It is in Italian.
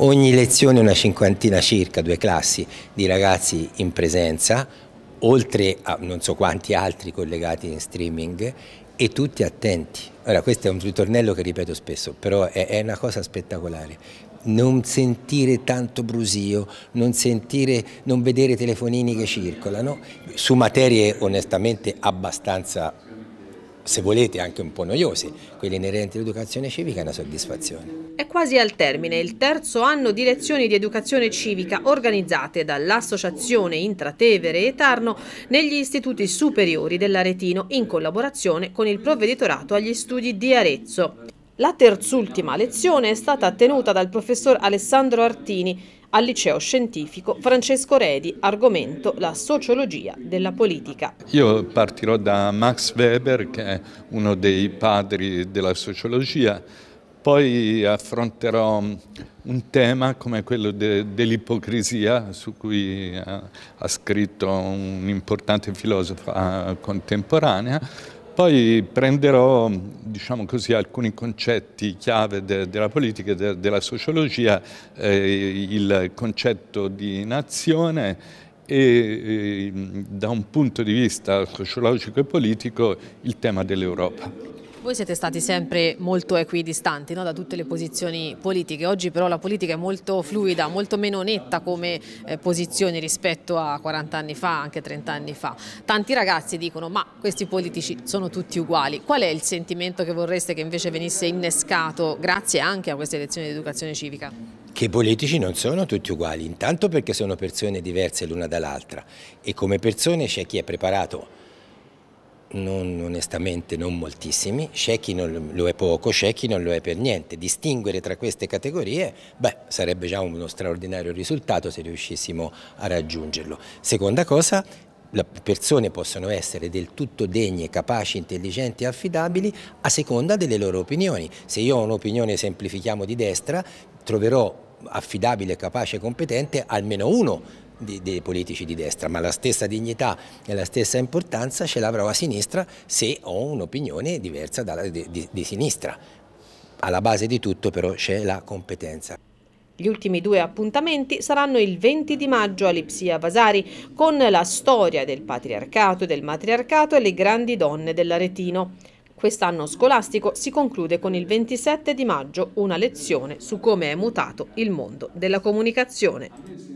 Ogni lezione una cinquantina circa, due classi di ragazzi in presenza, oltre a non so quanti altri collegati in streaming e tutti attenti. Ora questo è un ritornello che ripeto spesso, però è, è una cosa spettacolare. Non sentire tanto brusio, non, sentire, non vedere telefonini che circolano, su materie onestamente abbastanza se volete anche un po' noiosi, quelli inerenti all'educazione civica è una soddisfazione. È quasi al termine il terzo anno di lezioni di educazione civica organizzate dall'Associazione Intratevere e Tarno negli istituti superiori dell'Aretino in collaborazione con il provveditorato agli studi di Arezzo. La terzultima lezione è stata tenuta dal professor Alessandro Artini al liceo scientifico Francesco Redi, argomento la sociologia della politica. Io partirò da Max Weber che è uno dei padri della sociologia, poi affronterò un tema come quello de, dell'ipocrisia su cui ha, scritto un importante filosofo ah, contemporanea, poi prenderò diciamo così, alcuni concetti chiave de della politica e de della sociologia, eh, il concetto di nazione e eh, da un punto di vista sociologico e politico il tema dell'Europa. Voi siete stati sempre molto equidistanti no? da tutte le posizioni politiche, oggi però la politica è molto fluida, molto meno netta come eh, posizioni rispetto a 40 anni fa, anche 30 anni fa. Tanti ragazzi dicono ma questi politici sono tutti uguali, qual è il sentimento che vorreste che invece venisse innescato grazie anche a queste lezioni di educazione civica? Che i politici non sono tutti uguali, intanto perché sono persone diverse l'una dall'altra e come persone c'è chi è preparato non, onestamente non moltissimi, c'è chi non lo è poco, c'è chi non lo è per niente. Distinguere tra queste categorie beh, sarebbe già uno straordinario risultato se riuscissimo a raggiungerlo. Seconda cosa, le persone possono essere del tutto degne, capaci, intelligenti e affidabili a seconda delle loro opinioni. Se io ho un'opinione, semplifichiamo, di destra, troverò affidabile, capace e competente almeno uno di, dei politici di destra, ma la stessa dignità e la stessa importanza ce l'avrò a sinistra se ho un'opinione diversa dalla, di, di, di sinistra. Alla base di tutto però c'è la competenza. Gli ultimi due appuntamenti saranno il 20 di maggio all'Ipsia Vasari con la storia del patriarcato, e del matriarcato e le grandi donne dell'Aretino. Quest'anno scolastico si conclude con il 27 di maggio una lezione su come è mutato il mondo della comunicazione.